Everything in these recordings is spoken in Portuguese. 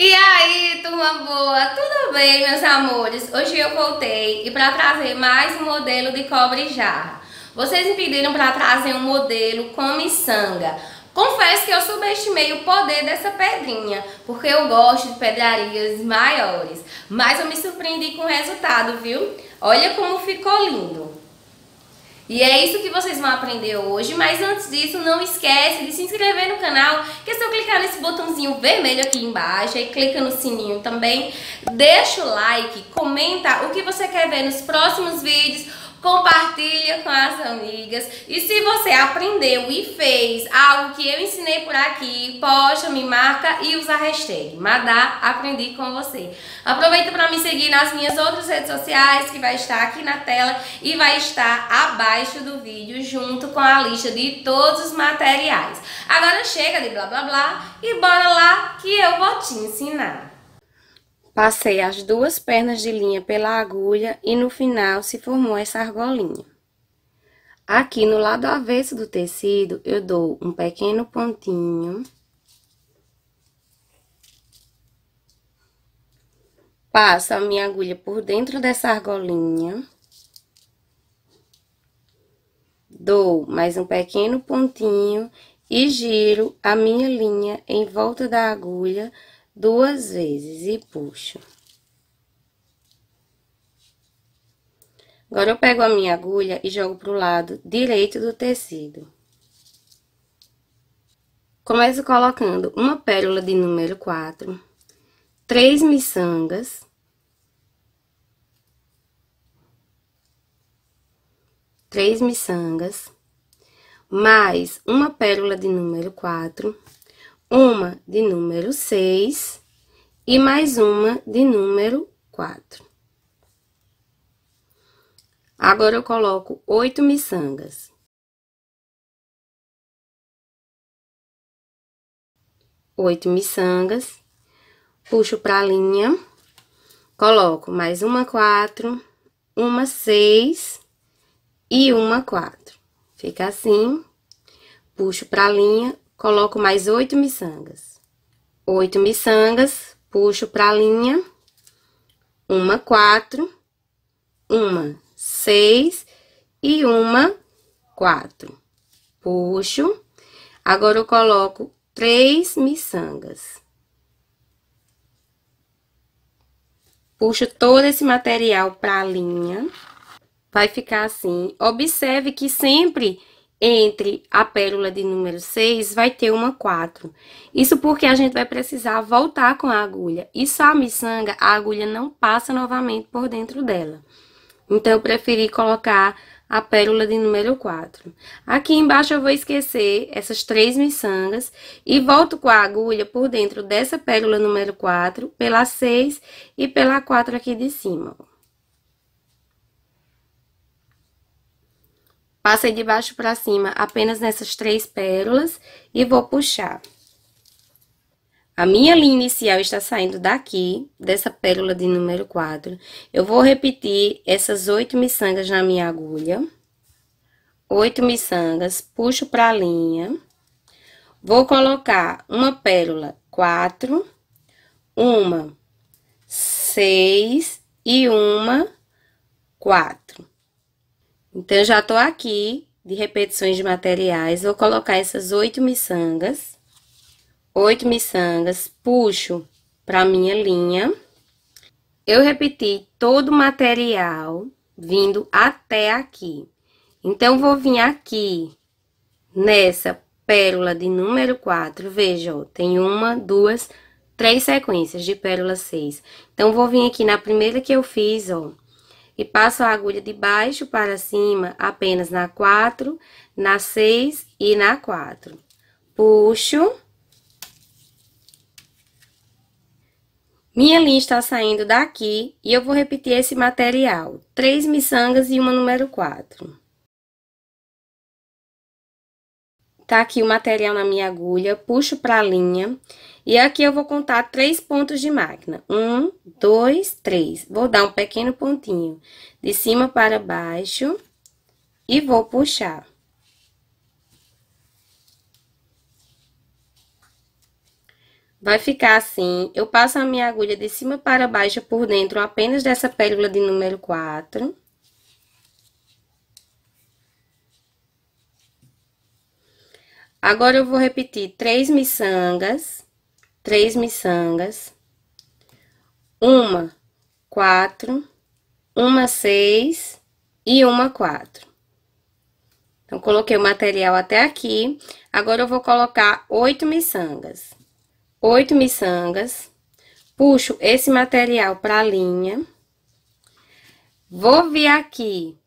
E aí, turma boa, tudo bem, meus amores? Hoje eu voltei e para trazer mais um modelo de cobre jarra. Vocês me pediram para trazer um modelo com miçanga. Confesso que eu subestimei o poder dessa pedrinha, porque eu gosto de pedrarias maiores. Mas eu me surpreendi com o resultado, viu? Olha como ficou lindo. E é isso que vocês vão aprender hoje, mas antes disso, não esquece de se inscrever no canal, que é só clicar nesse botãozinho vermelho aqui embaixo, e clica no sininho também, deixa o like, comenta o que você quer ver nos próximos vídeos, compartilha com as amigas. E se você aprendeu e fez algo que eu ensinei por aqui, posta, me marca e usa a hashtag Madá Aprendi com você. Aproveita para me seguir nas minhas outras redes sociais, que vai estar aqui na tela e vai estar abaixo do vídeo, junto com a lista de todos os materiais. Agora chega de blá blá blá e bora lá que eu vou te ensinar. Passei as duas pernas de linha pela agulha e no final se formou essa argolinha. Aqui no lado avesso do tecido, eu dou um pequeno pontinho. Passo a minha agulha por dentro dessa argolinha. Dou mais um pequeno pontinho e giro a minha linha em volta da agulha duas vezes e puxo. Agora, eu pego a minha agulha e jogo pro lado direito do tecido. Começo colocando uma pérola de número 4, três miçangas, três miçangas, mais uma pérola de número 4, uma de número 6 e mais uma de número 4. Agora, eu coloco oito miçangas. Oito miçangas, puxo para a linha, coloco mais uma quatro, uma seis e uma quatro. Fica assim, puxo para a linha, Coloco mais oito miçangas. Oito miçangas, puxo para a linha. Uma, quatro. Uma, seis. E uma, quatro. Puxo. Agora, eu coloco três miçangas. Puxo todo esse material para a linha. Vai ficar assim. Observe que sempre entre a pérola de número 6 vai ter uma 4. Isso porque a gente vai precisar voltar com a agulha. E só a miçanga, a agulha não passa novamente por dentro dela. Então, eu preferi colocar a pérola de número 4. Aqui embaixo eu vou esquecer essas três miçangas e volto com a agulha por dentro dessa pérola número 4, pela 6 e pela 4 aqui de cima, ó. Passei de baixo para cima apenas nessas três pérolas e vou puxar. A minha linha inicial está saindo daqui, dessa pérola de número 4. Eu vou repetir essas oito miçangas na minha agulha. Oito miçangas, puxo para a linha. Vou colocar uma pérola 4, uma 6 e uma 4. Então, eu já tô aqui de repetições de materiais, vou colocar essas oito miçangas, oito miçangas, puxo pra minha linha. Eu repeti todo o material vindo até aqui. Então, vou vir aqui nessa pérola de número 4, veja, ó, tem uma, duas, três sequências de pérola 6. Então, vou vir aqui na primeira que eu fiz, ó, e passo a agulha de baixo para cima apenas na 4, na 6 e na 4. Puxo. Minha linha está saindo daqui e eu vou repetir esse material. Três miçangas e uma número 4. Tá aqui o material na minha agulha, puxo pra linha. E aqui eu vou contar três pontos de máquina. Um, dois, três. Vou dar um pequeno pontinho de cima para baixo e vou puxar. Vai ficar assim. Eu passo a minha agulha de cima para baixo por dentro apenas dessa pérola de número 4. Agora, eu vou repetir três miçangas, três miçangas, uma, quatro, uma, seis e uma, quatro. Então, coloquei o material até aqui. Agora, eu vou colocar oito miçangas. Oito miçangas. Puxo esse material para a linha. Vou vir aqui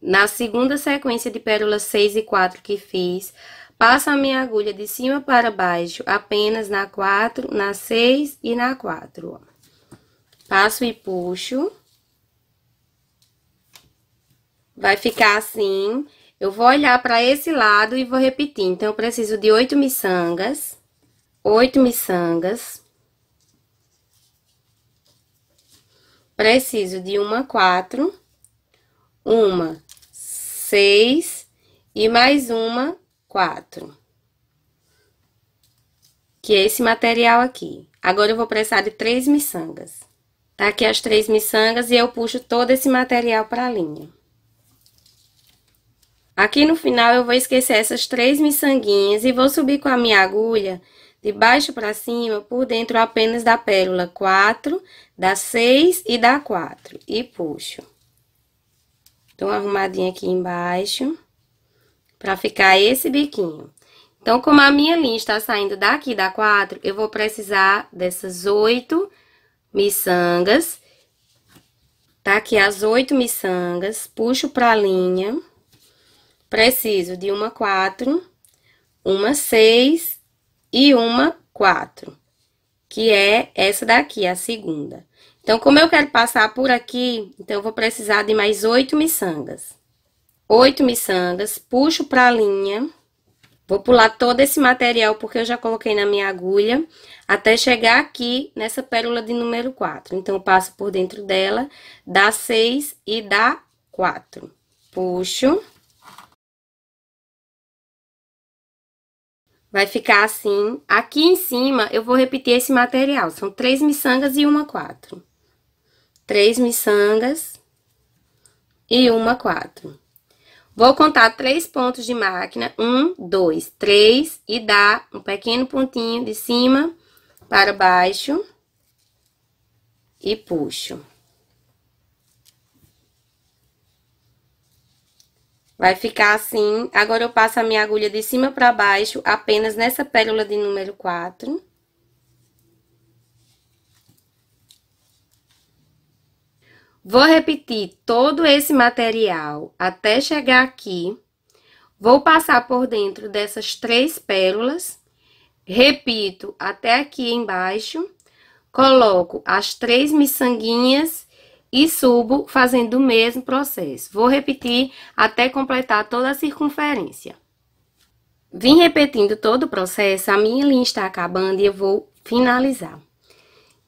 na segunda sequência de pérolas seis e quatro que fiz. Passo a minha agulha de cima para baixo, apenas na 4, na 6 e na 4, Passo e puxo. Vai ficar assim. Eu vou olhar para esse lado e vou repetir. Então, eu preciso de oito miçangas. Oito miçangas. Preciso de uma quatro. Uma seis. E mais uma quatro. Que é esse material aqui. Agora, eu vou precisar de três miçangas. Tá aqui as três miçangas e eu puxo todo esse material pra linha. Aqui no final, eu vou esquecer essas três miçanguinhas e vou subir com a minha agulha de baixo para cima, por dentro apenas da pérola 4, da 6 e da 4. E puxo. Dou uma arrumadinha aqui embaixo para ficar esse biquinho. Então, como a minha linha está saindo daqui da 4, eu vou precisar dessas oito miçangas. Tá aqui as oito miçangas, puxo pra linha. Preciso de uma 4, uma 6 e uma 4, que é essa daqui, a segunda. Então, como eu quero passar por aqui, então eu vou precisar de mais oito miçangas oito miçangas, puxo pra linha. Vou pular todo esse material, porque eu já coloquei na minha agulha, até chegar aqui nessa pérola de número quatro. Então, passo por dentro dela, dá seis e dá quatro. Puxo. Vai ficar assim. Aqui em cima, eu vou repetir esse material. São três miçangas e uma quatro. Três miçangas e uma quatro. Vou contar três pontos de máquina. Um, dois, três. E dar um pequeno pontinho de cima para baixo. E puxo. Vai ficar assim. Agora, eu passo a minha agulha de cima para baixo apenas nessa pérola de número quatro. Vou repetir todo esse material até chegar aqui. Vou passar por dentro dessas três pérolas. Repito até aqui embaixo. Coloco as três miçanguinhas e subo fazendo o mesmo processo. Vou repetir até completar toda a circunferência. Vim repetindo todo o processo, a minha linha está acabando e eu vou finalizar.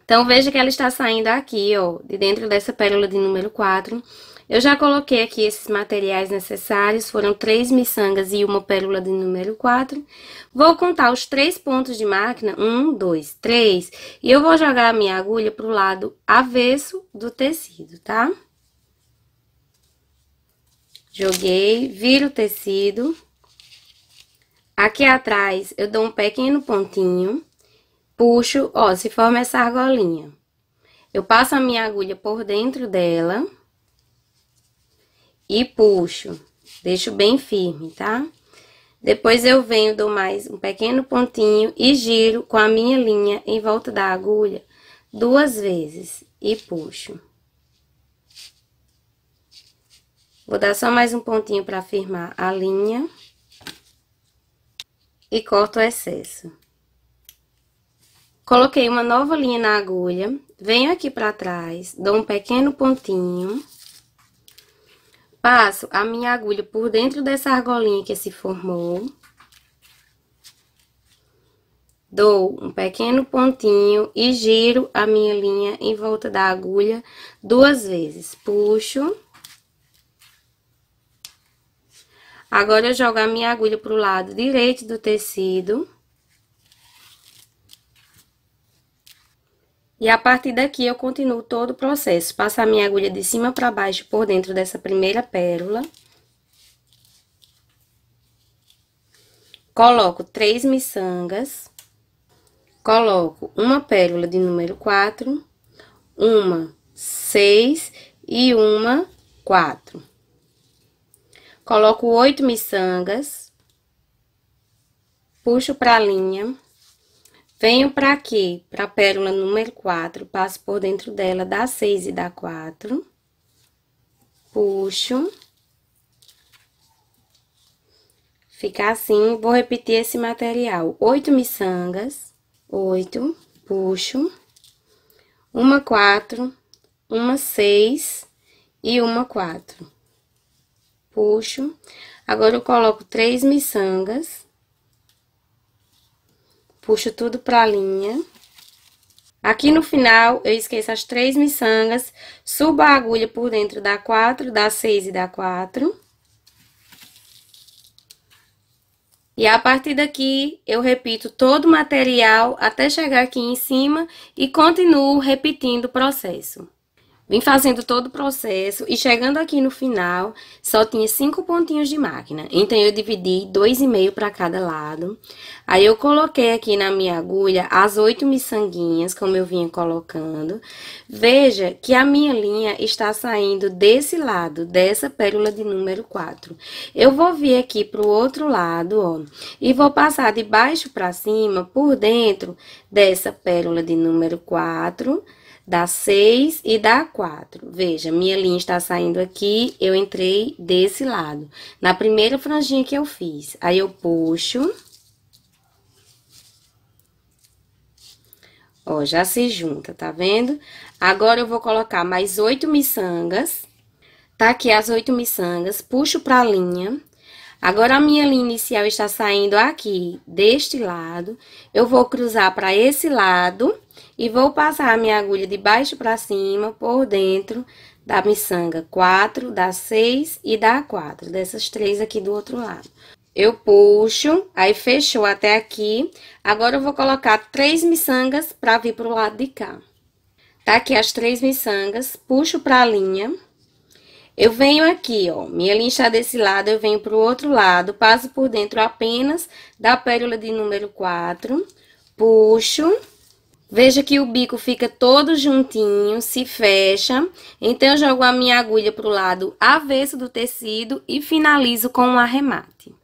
Então, veja que ela está saindo aqui, ó, de dentro dessa pérola de número 4. Eu já coloquei aqui esses materiais necessários, foram três miçangas e uma pérola de número 4. Vou contar os três pontos de máquina, um, dois, três, e eu vou jogar a minha agulha pro lado avesso do tecido, tá? Joguei, viro o tecido. Aqui atrás, eu dou um pequeno pontinho puxo, ó, se forma essa argolinha. Eu passo a minha agulha por dentro dela e puxo. Deixo bem firme, tá? Depois eu venho, dou mais um pequeno pontinho e giro com a minha linha em volta da agulha duas vezes e puxo. Vou dar só mais um pontinho para firmar a linha e corto o excesso. Coloquei uma nova linha na agulha, venho aqui pra trás, dou um pequeno pontinho. Passo a minha agulha por dentro dessa argolinha que se formou. Dou um pequeno pontinho e giro a minha linha em volta da agulha duas vezes. Puxo. Agora, eu jogo a minha agulha pro lado direito do tecido. E a partir daqui eu continuo todo o processo. Passo a minha agulha de cima para baixo por dentro dessa primeira pérola. Coloco três miçangas. Coloco uma pérola de número 4, uma 6 e uma 4. Coloco oito miçangas. Puxo para a linha. Venho para aqui, para a pérola número 4, passo por dentro dela da 6 e da 4. Puxo. Fica assim, vou repetir esse material. Oito miçangas, oito, puxo. Uma quatro, uma seis e uma quatro. Puxo. Agora, eu coloco três miçangas. Puxo tudo pra linha. Aqui no final, eu esqueço as três miçangas, subo a agulha por dentro da quatro, da seis e da quatro. E a partir daqui, eu repito todo o material até chegar aqui em cima e continuo repetindo o processo. Vim fazendo todo o processo e chegando aqui no final, só tinha cinco pontinhos de máquina. Então, eu dividi dois e meio para cada lado. Aí, eu coloquei aqui na minha agulha as oito miçanguinhas, como eu vinha colocando. Veja que a minha linha está saindo desse lado, dessa pérola de número 4. Eu vou vir aqui pro outro lado, ó, e vou passar de baixo para cima, por dentro dessa pérola de número 4 da 6 e da 4. Veja, minha linha está saindo aqui, eu entrei desse lado. Na primeira franjinha que eu fiz, aí eu puxo. Ó, já se junta, tá vendo? Agora, eu vou colocar mais oito miçangas. Tá aqui as oito miçangas, puxo pra linha. Agora, a minha linha inicial está saindo aqui, deste lado. Eu vou cruzar para esse lado e vou passar a minha agulha de baixo para cima por dentro da miçanga 4, da 6 e da 4, dessas três aqui do outro lado. Eu puxo, aí fechou até aqui. Agora, eu vou colocar três miçangas para vir pro lado de cá. Tá aqui as três miçangas, puxo pra linha. Eu venho aqui, ó, minha linha está desse lado, eu venho pro outro lado, passo por dentro apenas da pérola de número 4, puxo Veja que o bico fica todo juntinho, se fecha. Então, eu jogo a minha agulha pro lado avesso do tecido e finalizo com um arremate.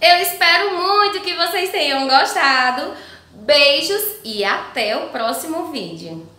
Eu espero muito que vocês tenham gostado. Beijos e até o próximo vídeo.